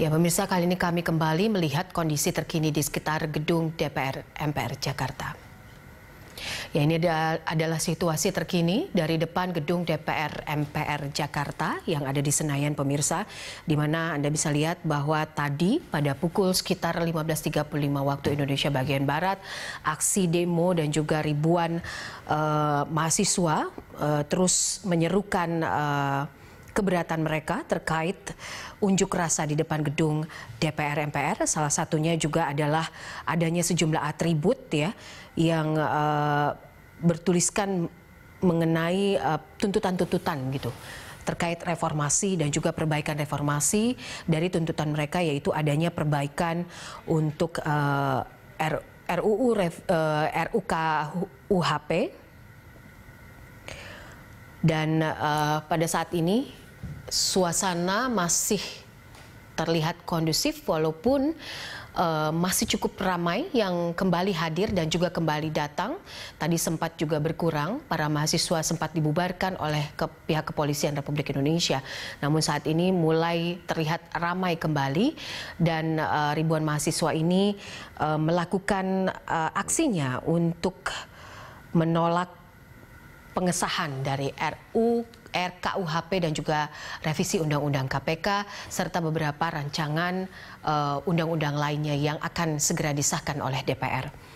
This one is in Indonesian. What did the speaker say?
Ya, pemirsa kali ini kami kembali melihat kondisi terkini di sekitar gedung DPR MPR Jakarta. Ya, ini adalah situasi terkini dari depan gedung DPR MPR Jakarta yang ada di Senayan pemirsa, di mana Anda bisa lihat bahwa tadi pada pukul sekitar 15.35 waktu Indonesia bagian Barat, aksi demo dan juga ribuan uh, mahasiswa uh, terus menyerukan uh, keberatan mereka terkait unjuk rasa di depan gedung DPR MPR. Salah satunya juga adalah adanya sejumlah atribut ya yang uh, bertuliskan mengenai eh, tuntutan-tuntutan uh, gitu terkait reformasi dan juga perbaikan reformasi dari tuntutan mereka yaitu adanya perbaikan untuk uh, R, RUU Rev, uh, RUK UHP dan uh, pada saat ini suasana masih terlihat kondusif walaupun uh, masih cukup ramai yang kembali hadir dan juga kembali datang. Tadi sempat juga berkurang, para mahasiswa sempat dibubarkan oleh ke pihak kepolisian Republik Indonesia. Namun saat ini mulai terlihat ramai kembali dan uh, ribuan mahasiswa ini uh, melakukan uh, aksinya untuk menolak pengesahan dari RU RKUHP dan juga revisi Undang-Undang KPK serta beberapa rancangan eh, undang-undang uh, lainnya yang akan segera disahkan oleh DPR.